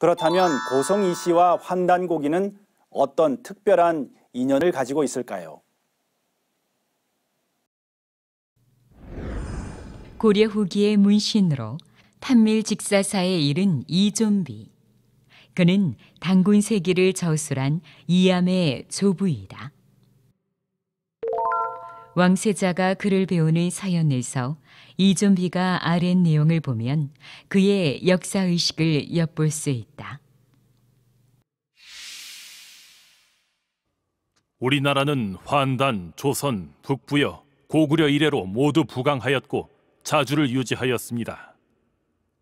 그렇다면 고성이 씨와 환단고기는 어떤 특별한 인연을 가지고 있을까요? 고려 후기의 문신으로 판밀 직사사에 이른 이좀비. 그는 당군 세기를 저술한 이암의 조부이다. 왕세자가 글을 배우는 사연에서 이준비가 아랫 내용을 보면 그의 역사의식을 엿볼 수 있다. 우리나라는 환단, 조선, 북부여, 고구려 이래로 모두 부강하였고 자주를 유지하였습니다.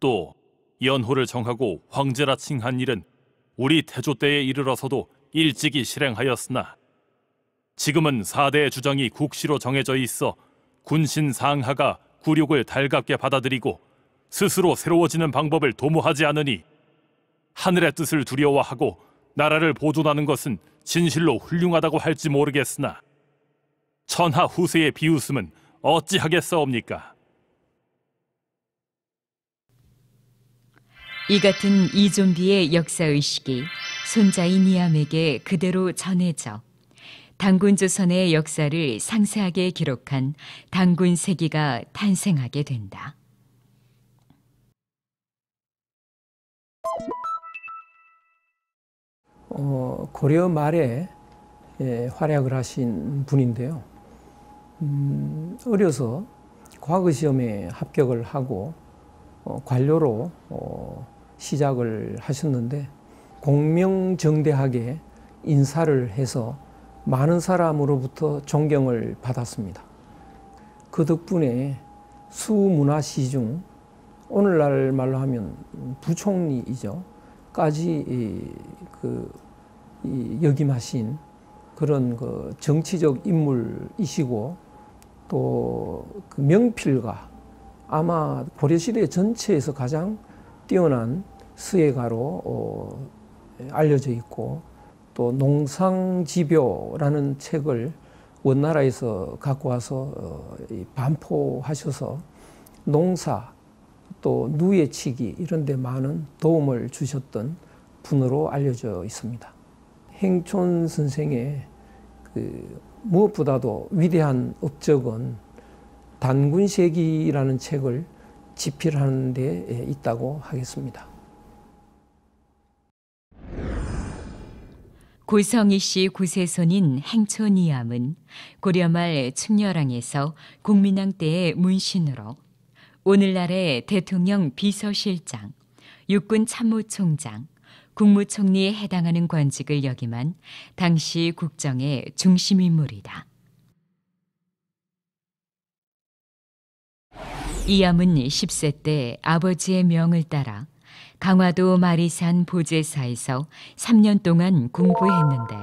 또 연호를 정하고 황제라 칭한 일은 우리 태조 때에 이르러서도 일찍이 실행하였으나 지금은 4대의 주장이 국시로 정해져 있어 군신 상하가 굴욕을 달갑게 받아들이고 스스로 새로워지는 방법을 도모하지 않으니 하늘의 뜻을 두려워하고 나라를 보존하는 것은 진실로 훌륭하다고 할지 모르겠으나 천하 후세의 비웃음은 어찌하겠사옵니까? 이 같은 이좀비의 역사의식이 손자인 이암에게 그대로 전해져 당군조선의 역사를 상세하게 기록한 당군세기가 탄생하게 된다. 어, 고려 말에 예, 활약을 하신 분인데요. 음, 어려서 과거 시험에 합격을 하고 어, 관료로 어, 시작을 하셨는데 공명정대하게 인사를 해서 많은 사람으로부터 존경을 받았습니다. 그 덕분에 수문화시 중 오늘날 말로 하면 부총리이죠. 까지 그 역임하신 그런 그 정치적 인물이시고 또 그 명필과 아마 고려시대 전체에서 가장 뛰어난 수예가로 어, 알려져 있고 또 농상지묘라는 책을 원나라에서 갖고 와서 어, 반포하셔서 농사 또 누예치기 이런 데 많은 도움을 주셨던 분으로 알려져 있습니다. 행촌 선생의 그 무엇보다도 위대한 업적은 단군세기라는 책을 집필하는 데 있다고 하겠습니다. 고성희 씨 구세손인 행촌이암은 고려 말 충렬왕에서 국민왕 때의 문신으로 오늘날의 대통령 비서실장, 육군 참모총장, 국무총리에 해당하는 관직을 역임한 당시 국정의 중심 인물이다. 이암은 10세 때 아버지의 명을 따라 강화도 마리산 보제사에서 3년 동안 공부했는데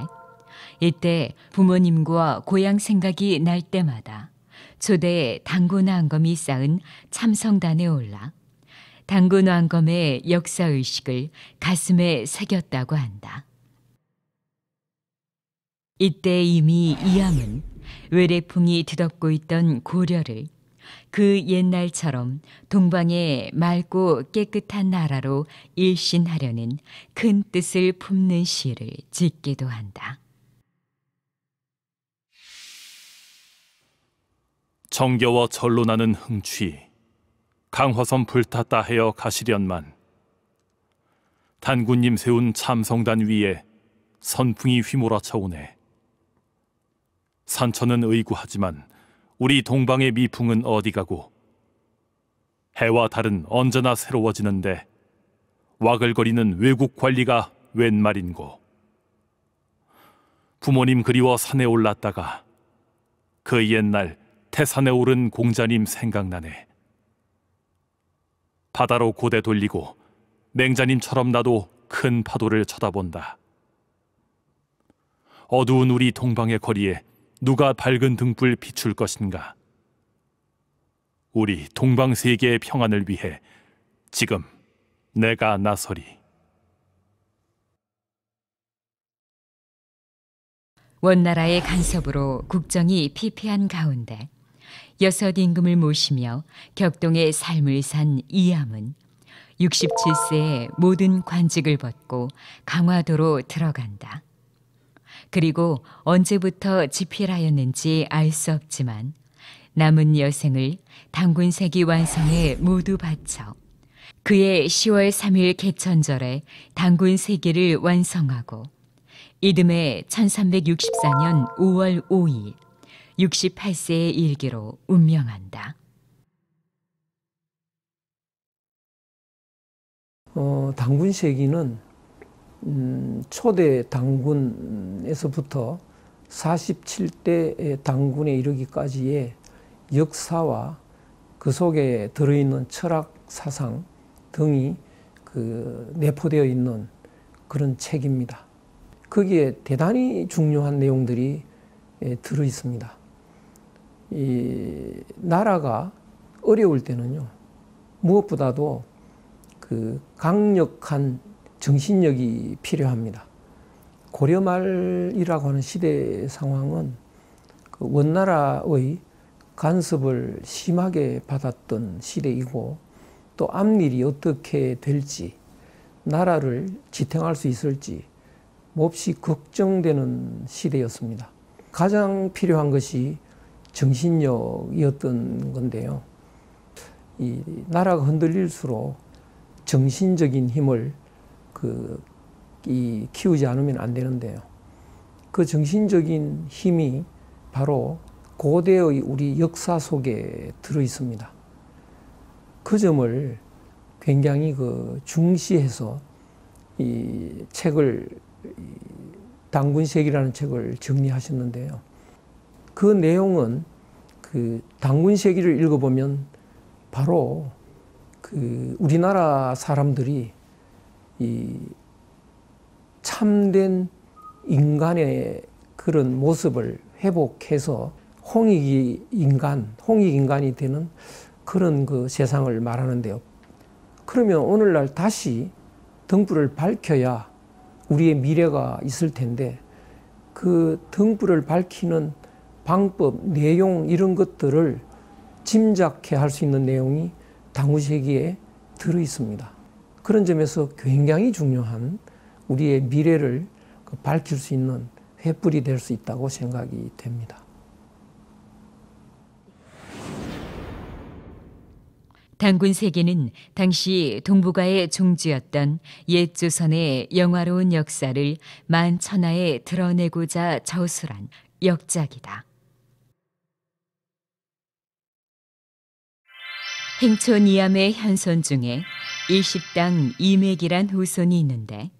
이때 부모님과 고향 생각이 날 때마다 초대 당군 왕검이 쌓은 참성단에 올라 당군 왕검의 역사 의식을 가슴에 새겼다고 한다. 이때 이미 이암은 외래풍이 드덮고 있던 고려를 그 옛날처럼 동방의 맑고 깨끗한 나라로 일신하려는 큰 뜻을 품는 시를 짓기도 한다. 정겨워 절로 나는 흥취 강화선 불탔다 하여 가시련만 단군님 세운 참성단 위에 선풍이 휘몰아쳐오네 산천은 의구하지만 우리 동방의 미풍은 어디 가고 해와 달은 언제나 새로워지는데 와글거리는 외국 관리가 웬 말인고 부모님 그리워 산에 올랐다가 그 옛날 태산에 오른 공자님 생각나네 바다로 고대 돌리고 맹자님처럼 나도 큰 파도를 쳐다본다 어두운 우리 동방의 거리에 누가 밝은 등불 비출 것인가? 우리 동방 세계의 평안을 위해 지금 내가 나서리. 원나라의 간섭으로 국정이 피폐한 가운데 여섯 임금을 모시며 격동의 삶을 산 이암은 67세에 모든 관직을 벗고 강화도로 들어간다. 그리고 언제부터 집필하였는지 알 수 없지만 남은 여생을 당군세기 완성에 모두 바쳐 그의 10월 3일 개천절에 당군세계를 완성하고 이듬해 1364년 5월 5일 68세의 일기로 운명한다. 어, 당군세기는 음, 초대 당군에서부터 47대 당군에 이르기까지의 역사와 그 속에 들어있는 철학, 사상 등이 그 내포되어 있는 그런 책입니다. 거기에 대단히 중요한 내용들이 예, 들어 있습니다. 이 나라가 어려울 때는요, 무엇보다도 그 강력한 정신력이 필요합니다. 고려 말이라고 하는 시대 상황은 그 원나라의 간섭을 심하게 받았던 시대이고 또 앞일이 어떻게 될지 나라를 지탱할 수 있을지 몹시 걱정되는 시대였습니다. 가장 필요한 것이 정신력이었던 건데요. 이 나라가 흔들릴수록 정신적인 힘을 그, 이, 키우지 않으면 안 되는데요. 그 정신적인 힘이 바로 고대의 우리 역사 속에 들어 있습니다. 그 점을 굉장히 그 중시해서 이 책을 당군색이라는 책을 정리하셨는데요. 그 내용은 그 당군세기를 읽어보면 바로 그 우리나라 사람들이 이 참된 인간의 그런 모습을 회복해서 홍익이 인간, 홍익 인간이 되는 그런 그 세상을 말하는데요. 그러면 오늘날 다시 등불을 밝혀야 우리의 미래가 있을 텐데 그 등불을 밝히는 방법, 내용 이런 것들을 짐작해 할 수 있는 내용이 당우세기에 들어 있습니다. 그런 점에서 굉장히 중요한 우리의 미래를 그 밝힐 수 있는 횃불이 될 수 있다고 생각이 됩니다. 당군 세계는 당시 동북아의 종주였던 옛 조선의 영화로운 역사를 만천하에 드러내고자 저술한 역작이다. 행촌 이암의 현선 중에 이 식당 이맥이란 후손이 있는데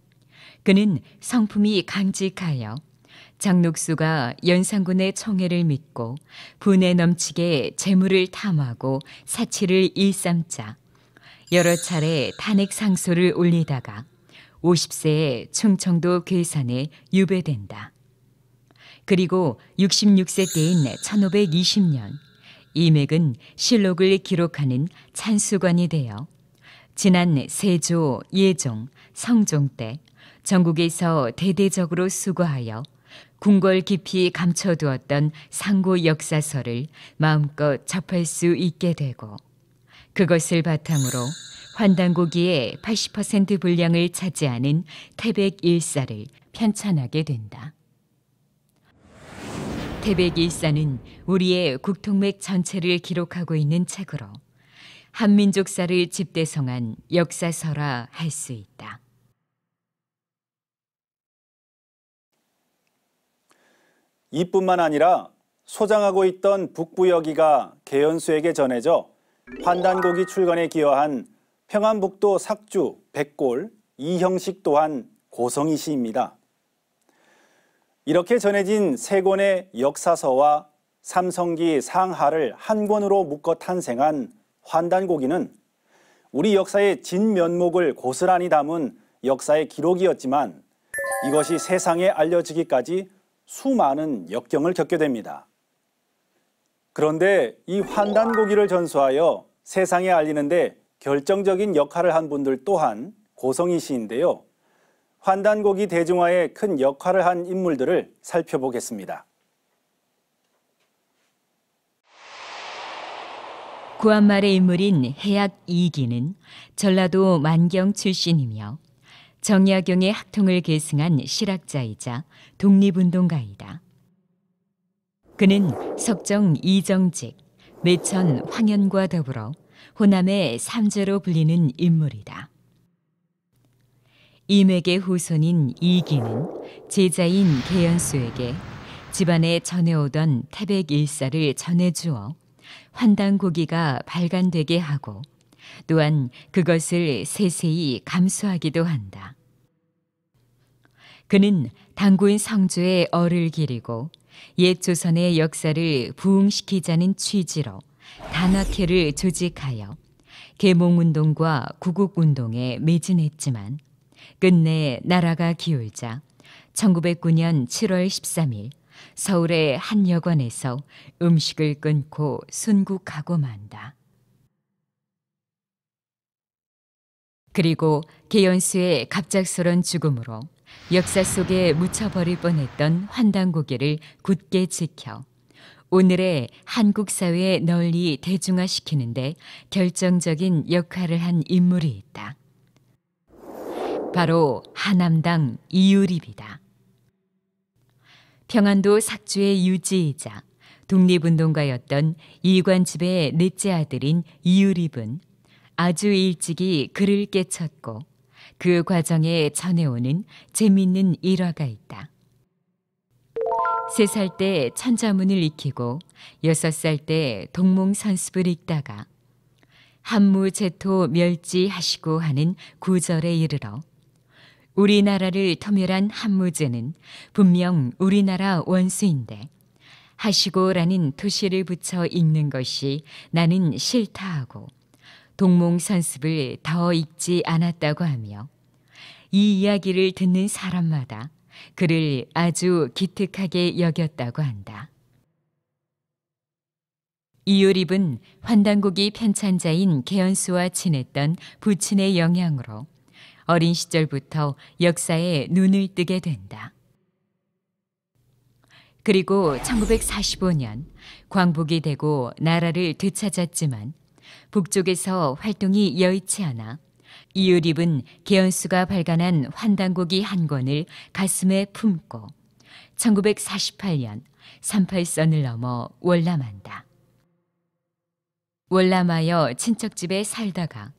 그는 성품이 강직하여 장녹수가 연산군의 청해를 믿고 분에 넘치게 재물을 탐하고 사치를 일삼자 여러 차례 탄핵 상소를 올리다가 50세에 충청도 괴산에 유배된다. 그리고 66세 때인 1520년 이맥은 실록을 기록하는 찬수관이 되어 지난 세조, 예종, 성종 때 전국에서 대대적으로 수거하여 궁궐 깊이 감춰두었던 상고 역사서를 마음껏 접할 수 있게 되고 그것을 바탕으로 환단고기의 80% 분량을 차지하는 태백 일사를 편찬하게 된다. 태백 일사는 우리의 국통맥 전체를 기록하고 있는 책으로 한민족사를 집대성한 역사서라 할 수 있다. 이뿐만 아니라 소장하고 있던 북부여기가 계연수에게 전해져 환단고기 출간에 기여한 평안북도 삭주, 백골, 이형식 또한 고성이 시입니다. 이렇게 전해진 세 권의 역사서와 삼성기 상하를 한 권으로 묶어 탄생한 환단고기는 우리 역사의 진면목을 고스란히 담은 역사의 기록이었지만 이것이 세상에 알려지기까지 수많은 역경을 겪게 됩니다. 그런데 이 환단고기를 전수하여 세상에 알리는데 결정적인 역할을 한 분들 또한 고성희 씨인데요. 환단고기 대중화에 큰 역할을 한 인물들을 살펴보겠습니다. 구한말의 인물인 해학 이기는 전라도 만경 출신이며 정약용의 학통을 계승한 실학자이자 독립운동가이다. 그는 석정 이정직, 매천 황현과 더불어 호남의 삼재로 불리는 인물이다. 임액의 후손인 이기는 제자인 계연수에게 집안에 전해오던 태백 일사를 전해주어 환단 고기가 발간되게 하고 또한 그것을 세세히 감수하기도 한다. 그는 당군 성조의 얼을 기리고 옛 조선의 역사를 부흥시키자는 취지로 단학회를 조직하여 계몽운동과 구국운동에 매진했지만 끝내 나라가 기울자 1909년 7월 13일 서울의 한 여관에서 음식을 끊고 순국하고 만다. 그리고 계연수의 갑작스런 죽음으로 역사 속에 묻혀버릴 뻔했던 환단고개를 굳게 지켜 오늘의 한국 사회에 널리 대중화시키는데 결정적인 역할을 한 인물이 있다. 바로 하남당 이유립이다. 평안도 삭주의 유지이자 독립운동가였던 이관집의 넷째 아들인 이유립은 아주 일찍이 그를 깨쳤고 그 과정에 전해오는 재미있는 일화가 있다. 세 살 때 천자문을 익히고 여살때 동몽선습을 읽다가 한무 제토 멸지 하시고 하는 구절에 이르러 우리나라를 터멸한 한무제는 분명 우리나라 원수인데 하시고라는 도시를 붙여 읽는 것이 나는 싫다 하고 동몽선습을 더 읽지 않았다고 하며 이 이야기를 듣는 사람마다 그를 아주 기특하게 여겼다고 한다. 이유립은 환단국이 편찬자인 계연수와 친했던 부친의 영향으로 어린 시절부터 역사에 눈을 뜨게 된다. 그리고 1945년 광복이 되고 나라를 되찾았지만 북쪽에서 활동이 여의치 않아 이유립은 개연수가 발간한 환단고기 한 권을 가슴에 품고 1948년 38선을 넘어 월남한다. 월남하여 친척집에 살다가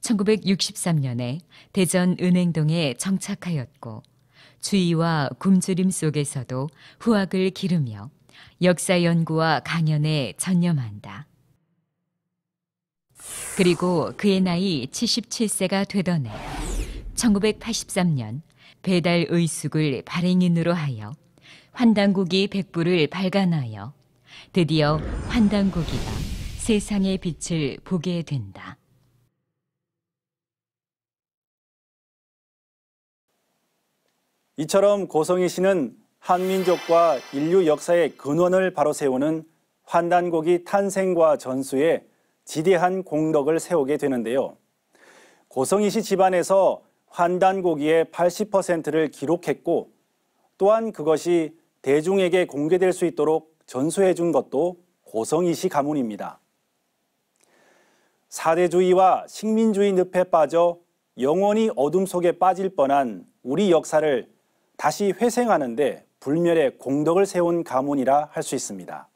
1963년에 대전 은행동에 정착하였고 주의와 굶주림 속에서도 후학을 기르며 역사 연구와 강연에 전념한다. 그리고 그의 나이 77세가 되던 해 1983년 배달 의숙을 발행인으로 하여 환단국이 백부를 발간하여 드디어 환단국이가 세상의 빛을 보게 된다. 이처럼 고성희 씨는 한민족과 인류 역사의 근원을 바로 세우는 환단곡이 탄생과 전수에 지대한 공덕을 세우게 되는데요. 고성희 씨 집안에서 환단고기의 80%를 기록했고 또한 그것이 대중에게 공개될 수 있도록 전수해 준 것도 고성희 씨 가문입니다. 사대주의와 식민주의 늪에 빠져 영원히 어둠 속에 빠질 뻔한 우리 역사를 다시 회생하는데 불멸의 공덕을 세운 가문이라 할 수 있습니다.